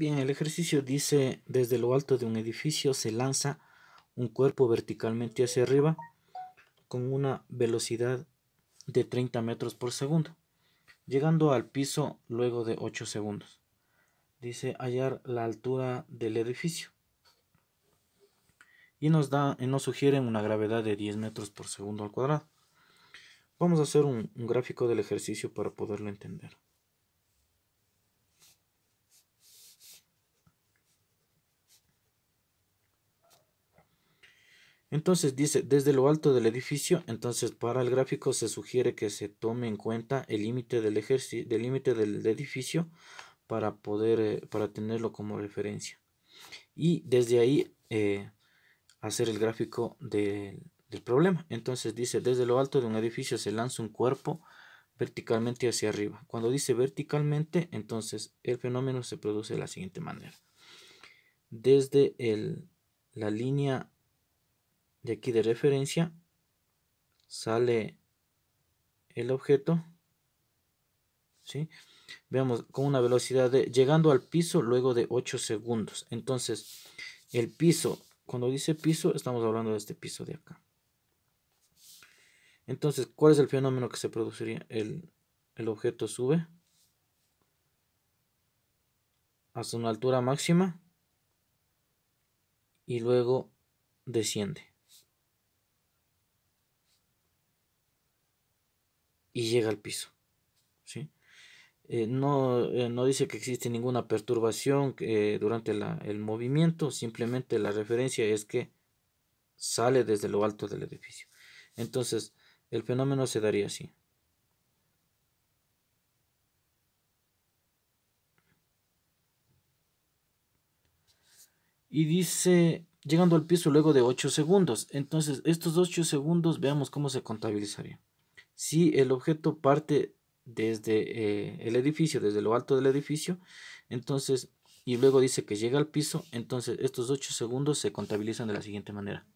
Bien, el ejercicio dice, desde lo alto de un edificio se lanza un cuerpo verticalmente hacia arriba con una velocidad de 30 metros por segundo, llegando al piso luego de 8 segundos. Dice hallar la altura del edificio. Y nos, da, nos sugieren una gravedad de 10 metros por segundo al cuadrado. Vamos a hacer un gráfico del ejercicio para poderlo entender. Entonces dice, desde lo alto del edificio, entonces para el gráfico se sugiere que se tome en cuenta el límite del del edificio para poder, eh, para tenerlo como referencia. Y desde ahí eh, hacer el gráfico del problema. Entonces dice, desde lo alto de un edificio se lanza un cuerpo verticalmente hacia arriba. Cuando dice verticalmente, entonces el fenómeno se produce de la siguiente manera. Desde la línea de aquí de referencia sale el objeto ¿sí? veamos con una velocidad de llegando al piso luego de 8 segundos entonces el piso cuando dice piso estamos hablando de este piso de acá entonces cuál es el fenómeno que se produciría el, el objeto sube hasta una altura máxima y luego desciende y llega al piso. ¿sí? Eh, eh, no, dice que existe ninguna perturbación eh, durante el movimiento, simplemente la referencia es que sale desde lo alto del edificio. Entonces, el fenómeno se daría así. Y dice, llegando al piso luego de 8 segundos. Entonces, estos 8 segundos, veamos cómo se contabilizaría. Si el objeto parte desde eh, el edificio, desde lo alto del edificio, entonces, y luego dice que llega al piso, entonces estos 8 segundos se contabilizan de la siguiente manera.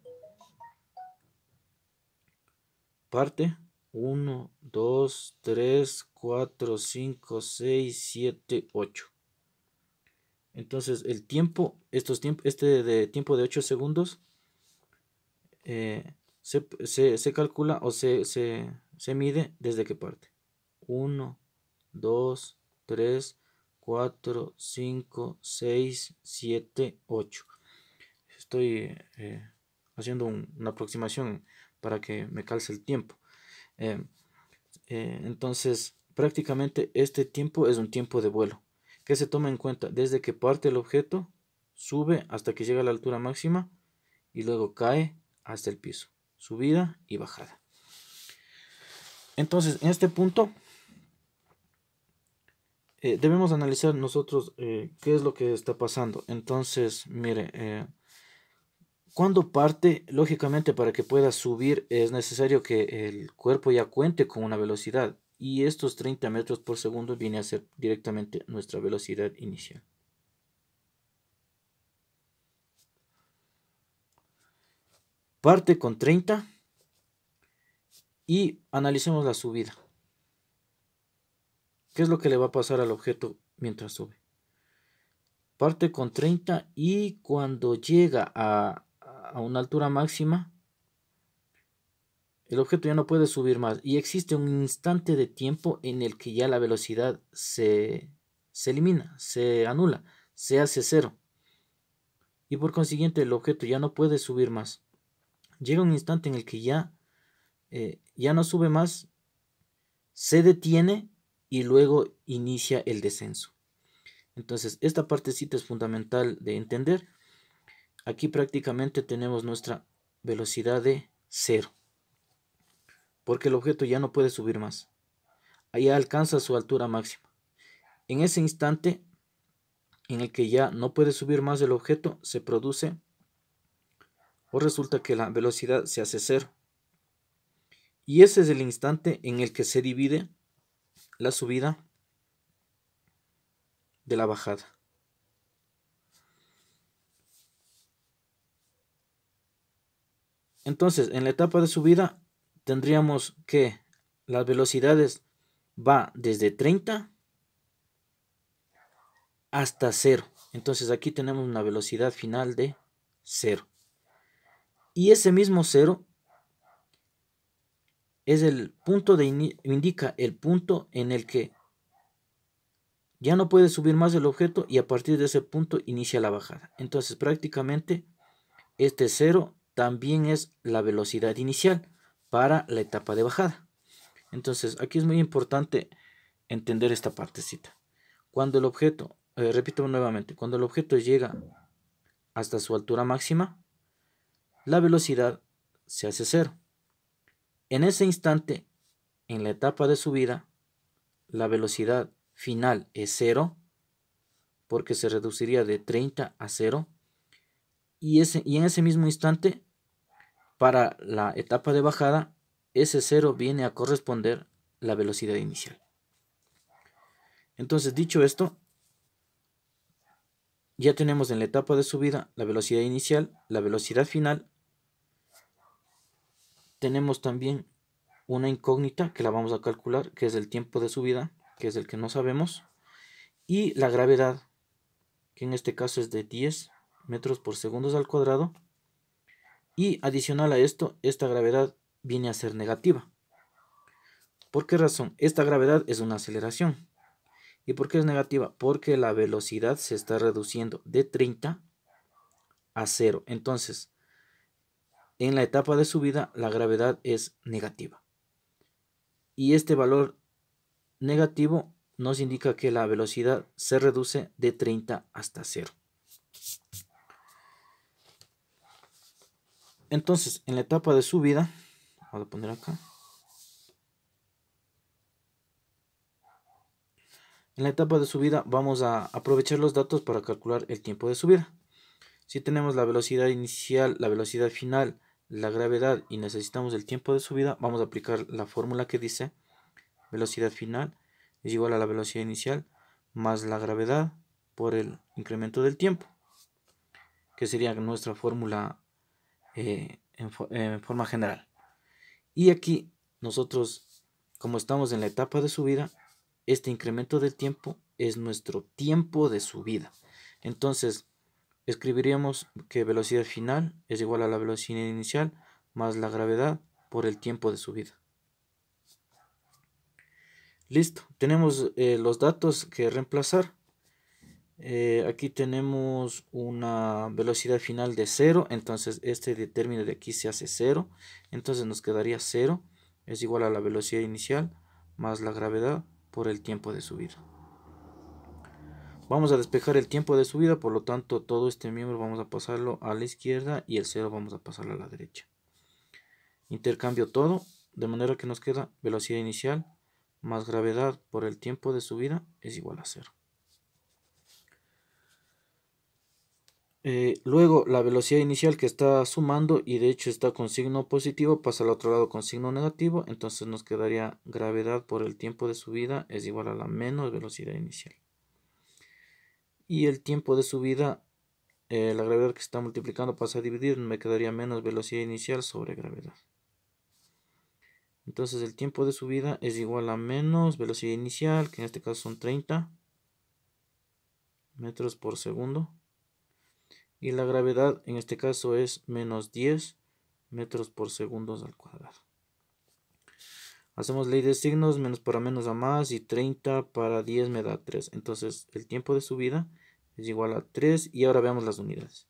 Parte 1, 2, 3, 4, 5, 6, 7, 8. Entonces el tiempo, estos este de tiempo de 8 segundos eh, se, calcula o se, se mide desde que parte. 1, 2, 3, 4, 5, 6, 7, 8. Estoy eh, haciendo una aproximación para que me calce el tiempo. Em, eh, entonces, prácticamente este tiempo es un tiempo de vuelo. que se toma en cuenta? Desde que parte el objeto, sube hasta que llega a la altura máxima y luego cae hasta el piso. Subida y bajada. Entonces, en este punto, eh, debemos analizar nosotros eh, qué es lo que está pasando. Entonces, mire, eh, cuando parte, lógicamente para que pueda subir es necesario que el cuerpo ya cuente con una velocidad. Y estos 30 metros por segundo viene a ser directamente nuestra velocidad inicial. Parte con 30 y analicemos la subida. ¿Qué es lo que le va a pasar al objeto mientras sube? Parte con 30 y cuando llega a, una altura máxima, el objeto ya no puede subir más y existe un instante de tiempo en el que ya la velocidad se, se elimina, se anula, se hace cero. Y por consiguiente el objeto ya no puede subir más. Llega un instante en el que ya eh, ya no sube más, se detiene y luego inicia el descenso. Entonces, esta partecita es fundamental de entender. Aquí prácticamente tenemos nuestra velocidad de cero. Porque el objeto ya no puede subir más. Allá alcanza su altura máxima. En ese instante en el que ya no puede subir más el objeto, se produce o resulta que la velocidad se hace cero. Y ese es el instante en el que se divide la subida de la bajada. Entonces, en la etapa de subida tendríamos que las velocidades va desde 30 hasta 0. Entonces aquí tenemos una velocidad final de 0. Y ese mismo 0 es el punto de indica el punto en el que ya no puede subir más el objeto y a partir de ese punto inicia la bajada. Entonces prácticamente este cero también es la velocidad inicial para la etapa de bajada. Entonces aquí es muy importante entender esta partecita. Cuando el objeto, eh, repito nuevamente, cuando el objeto llega hasta su altura máxima, la velocidad se hace cero. En ese instante, en la etapa de subida, la velocidad final es cero, porque se reduciría de 30 a 0. Y, ese, y en ese mismo instante, para la etapa de bajada, ese 0 viene a corresponder la velocidad inicial. Entonces, dicho esto, ya tenemos en la etapa de subida la velocidad inicial, la velocidad final tenemos también una incógnita que la vamos a calcular, que es el tiempo de subida, que es el que no sabemos, y la gravedad, que en este caso es de 10 metros por segundo al cuadrado, y adicional a esto, esta gravedad viene a ser negativa. ¿Por qué razón? Esta gravedad es una aceleración. ¿Y por qué es negativa? Porque la velocidad se está reduciendo de 30 a 0. Entonces, en la etapa de subida, la gravedad es negativa. Y este valor negativo nos indica que la velocidad se reduce de 30 hasta 0. Entonces, en la etapa de subida, vamos a poner acá. En la etapa de subida vamos a aprovechar los datos para calcular el tiempo de subida. Si tenemos la velocidad inicial, la velocidad final, la gravedad y necesitamos el tiempo de subida, vamos a aplicar la fórmula que dice velocidad final es igual a la velocidad inicial más la gravedad por el incremento del tiempo, que sería nuestra fórmula eh, en, en forma general. Y aquí nosotros, como estamos en la etapa de subida, este incremento del tiempo es nuestro tiempo de subida. Entonces, Escribiríamos que velocidad final es igual a la velocidad inicial más la gravedad por el tiempo de subida. Listo, tenemos eh, los datos que reemplazar. Eh, aquí tenemos una velocidad final de 0, entonces este término de aquí se hace 0, entonces nos quedaría 0, es igual a la velocidad inicial más la gravedad por el tiempo de subida. Vamos a despejar el tiempo de subida, por lo tanto todo este miembro vamos a pasarlo a la izquierda y el cero vamos a pasarlo a la derecha. Intercambio todo, de manera que nos queda velocidad inicial más gravedad por el tiempo de subida es igual a cero. Eh, luego la velocidad inicial que está sumando y de hecho está con signo positivo pasa al otro lado con signo negativo, entonces nos quedaría gravedad por el tiempo de subida es igual a la menos velocidad inicial y el tiempo de subida, la gravedad que está multiplicando pasa a dividir, me quedaría menos velocidad inicial sobre gravedad. Entonces el tiempo de subida es igual a menos velocidad inicial, que en este caso son 30 metros por segundo. Y la gravedad en este caso es menos 10 metros por segundo al cuadrado. Hacemos ley de signos, menos para menos a más y 30 para 10 me da 3. Entonces el tiempo de subida es igual a 3 y ahora veamos las unidades.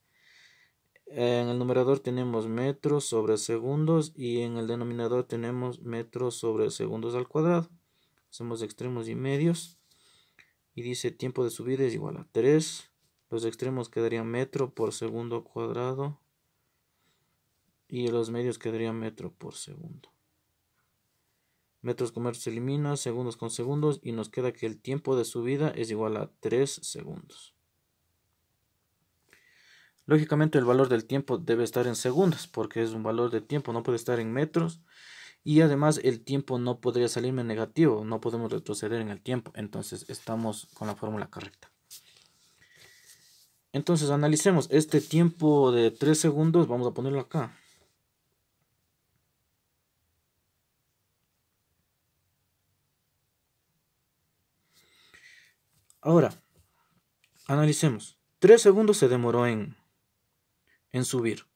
En el numerador tenemos metros sobre segundos y en el denominador tenemos metros sobre segundos al cuadrado. Hacemos extremos y medios y dice tiempo de subida es igual a 3. Los extremos quedarían metro por segundo cuadrado y los medios quedarían metro por segundo metros con metros se elimina, segundos con segundos y nos queda que el tiempo de subida es igual a 3 segundos. Lógicamente el valor del tiempo debe estar en segundos porque es un valor de tiempo, no puede estar en metros y además el tiempo no podría salirme negativo, no podemos retroceder en el tiempo, entonces estamos con la fórmula correcta. Entonces analicemos este tiempo de 3 segundos, vamos a ponerlo acá. Ahora, analicemos. Tres segundos se demoró en, en subir.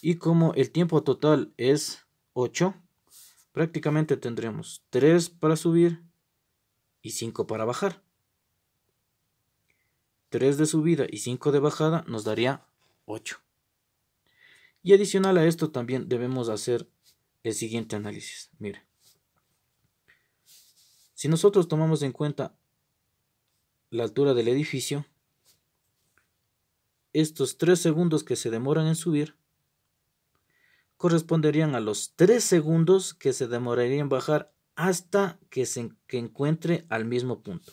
Y como el tiempo total es 8, prácticamente tendremos 3 para subir y 5 para bajar. 3 de subida y 5 de bajada nos daría 8. Y adicional a esto también debemos hacer el siguiente análisis. Mire, si nosotros tomamos en cuenta la altura del edificio, estos 3 segundos que se demoran en subir corresponderían a los 3 segundos que se demorarían en bajar hasta que se encuentre al mismo punto.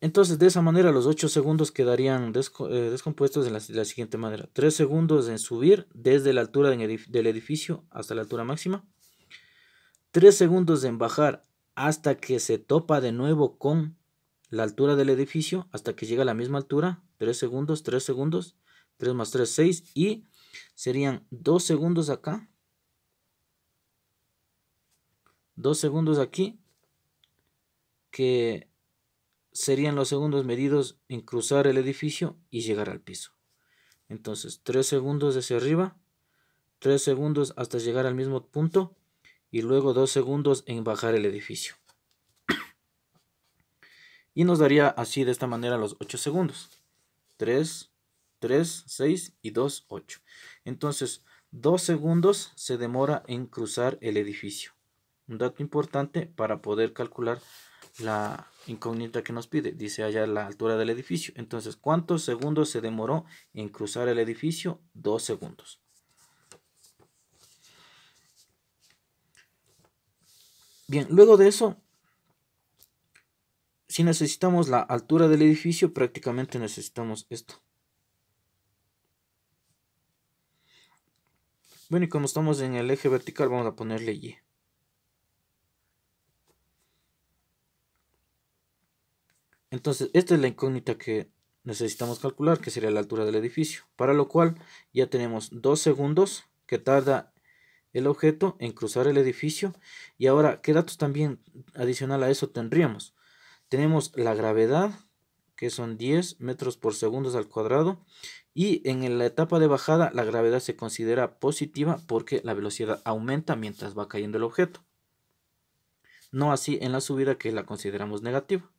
Entonces, de esa manera, los 8 segundos quedarían eh, descompuestos de la, de la siguiente manera. 3 segundos en subir desde la altura del edificio hasta la altura máxima. 3 segundos en bajar hasta que se topa de nuevo con la altura del edificio, hasta que llega a la misma altura. 3 segundos, 3 segundos, 3 más 3, 6. Y serían 2 segundos acá. 2 segundos aquí. Que serían los segundos medidos en cruzar el edificio y llegar al piso. Entonces, 3 segundos hacia arriba, 3 segundos hasta llegar al mismo punto y luego dos segundos en bajar el edificio. Y nos daría así de esta manera los 8 segundos. 3, 3, 6 y 2, 8. Entonces, 2 segundos se demora en cruzar el edificio. Un dato importante para poder calcular la incógnita que nos pide. Dice allá la altura del edificio. Entonces, ¿cuántos segundos se demoró en cruzar el edificio? 2 segundos. Bien, luego de eso, si necesitamos la altura del edificio, prácticamente necesitamos esto. Bueno, y como estamos en el eje vertical, vamos a ponerle Y. Entonces, esta es la incógnita que necesitamos calcular, que sería la altura del edificio. Para lo cual, ya tenemos 2 segundos que tarda el objeto en cruzar el edificio. Y ahora, ¿qué datos también adicional a eso tendríamos? Tenemos la gravedad, que son 10 metros por segundo al cuadrado. Y en la etapa de bajada, la gravedad se considera positiva porque la velocidad aumenta mientras va cayendo el objeto. No así en la subida que la consideramos negativa.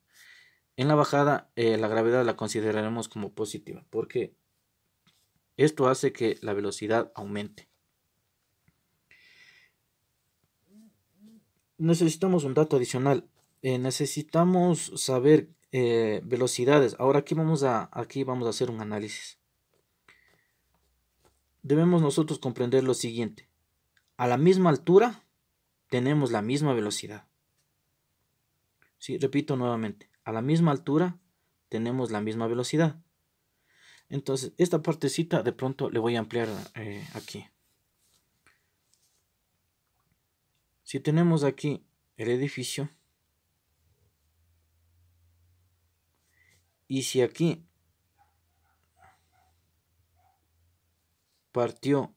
En la bajada, eh, la gravedad la consideraremos como positiva porque esto hace que la velocidad aumente. necesitamos un dato adicional. Eh, necesitamos saber eh, velocidades. Ahora aquí vamos, a, aquí vamos a hacer un análisis. Debemos nosotros comprender lo siguiente. A la misma altura tenemos la misma velocidad. Sí, repito nuevamente. A la misma altura tenemos la misma velocidad. Entonces, esta partecita de pronto le voy a ampliar eh, aquí. Si tenemos aquí el edificio, y si aquí partió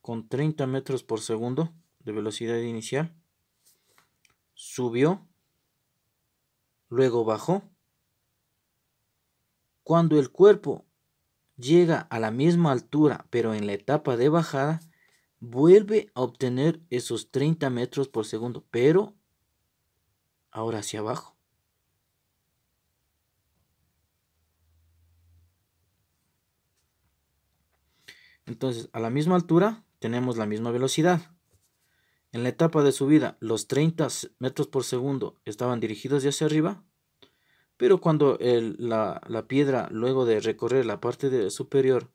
con 30 metros por segundo de velocidad inicial, subió, luego bajó, cuando el cuerpo llega a la misma altura pero en la etapa de bajada, vuelve a obtener esos 30 metros por segundo, pero ahora hacia abajo. Entonces, a la misma altura tenemos la misma velocidad. En la etapa de subida, los 30 metros por segundo estaban dirigidos hacia arriba, pero cuando la, piedra, luego de recorrer la parte superior,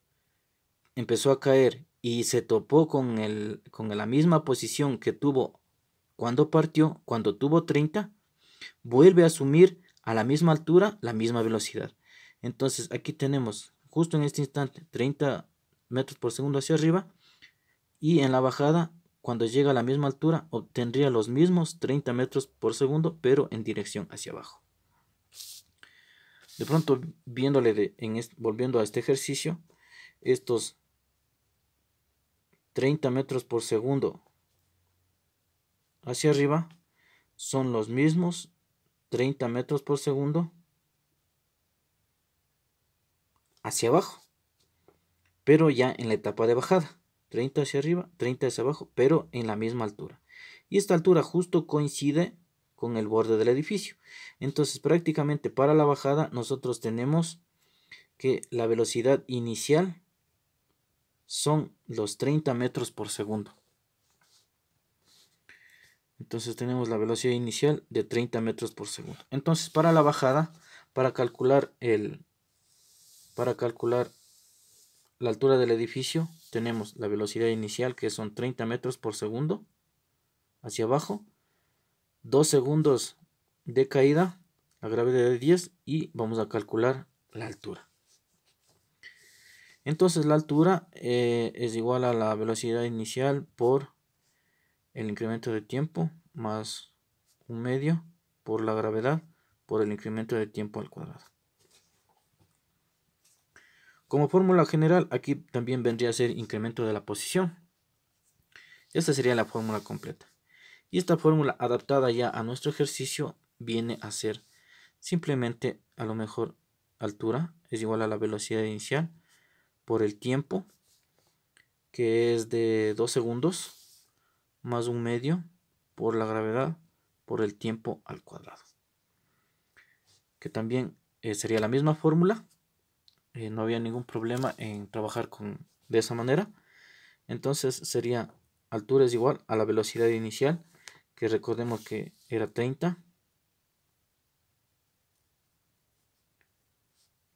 empezó a caer y se topó con, el, con la misma posición que tuvo cuando partió, cuando tuvo 30, vuelve a asumir a la misma altura, la misma velocidad. Entonces aquí tenemos justo en este instante 30 metros por segundo hacia arriba y en la bajada cuando llega a la misma altura obtendría los mismos 30 metros por segundo pero en dirección hacia abajo. De pronto viéndole en volviendo a este ejercicio, estos 30 metros por segundo hacia arriba son los mismos 30 metros por segundo hacia abajo, pero ya en la etapa de bajada. 30 hacia arriba, 30 hacia abajo, pero en la misma altura. Y esta altura justo coincide con el borde del edificio. Entonces prácticamente para la bajada nosotros tenemos que la velocidad inicial son los 30 metros por segundo. Entonces tenemos la velocidad inicial de 30 metros por segundo. Entonces para la bajada, para calcular el, para calcular la altura del edificio, tenemos la velocidad inicial que son 30 metros por segundo hacia abajo, 2 segundos de caída, la gravedad de 10 y vamos a calcular la altura. Entonces la altura eh, es igual a la velocidad inicial por el incremento de tiempo más un medio por la gravedad por el incremento de tiempo al cuadrado. Como fórmula general, aquí también vendría a ser incremento de la posición. Esta sería la fórmula completa. Y esta fórmula adaptada ya a nuestro ejercicio viene a ser simplemente a lo mejor altura es igual a la velocidad inicial por el tiempo, que es de 2 segundos, más un medio por la gravedad, por el tiempo al cuadrado. Que también eh, sería la misma fórmula. Eh, no había ningún problema en trabajar con, de esa manera. Entonces sería altura es igual a la velocidad inicial, que recordemos que era 30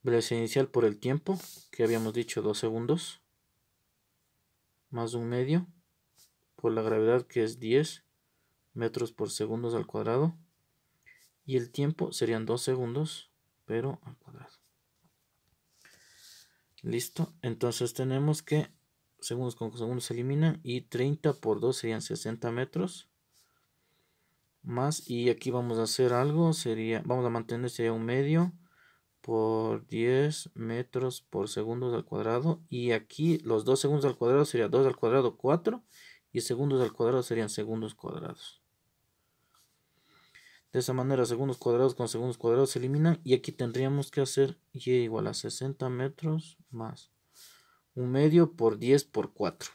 velocidad inicial por el tiempo, que habíamos dicho 2 segundos, más un medio, por la gravedad que es 10 metros por segundos al cuadrado, y el tiempo serían 2 segundos, pero al cuadrado. Listo, entonces tenemos que segundos con segundos se eliminan y 30 por 2 serían 60 metros más y aquí vamos a hacer algo sería vamos a mantener sería un medio por 10 metros por segundos al cuadrado. Y aquí los 2 segundos al cuadrado sería 2 al cuadrado 4 y segundos al cuadrado serían segundos cuadrados. De esa manera segundos cuadrados con segundos cuadrados se eliminan y aquí tendríamos que hacer y igual a 60 metros más un medio por 10 por 4.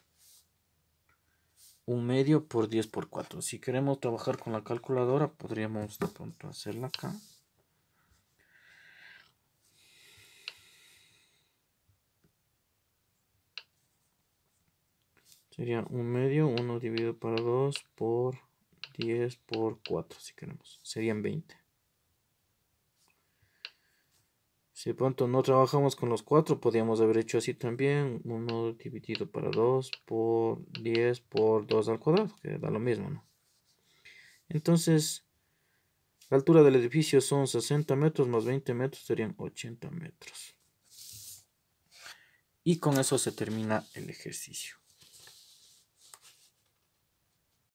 Un medio por 10 por 4. Si queremos trabajar con la calculadora podríamos de pronto hacerla acá. Sería un medio, 1 dividido para 2 por 10 por 4, si queremos. Serían 20. Si de pronto no trabajamos con los 4, podríamos haber hecho así también. 1 dividido para 2 por 10 por 2 al cuadrado, que da lo mismo, ¿no? Entonces, la altura del edificio son 60 metros más 20 metros, serían 80 metros. Y con eso se termina el ejercicio.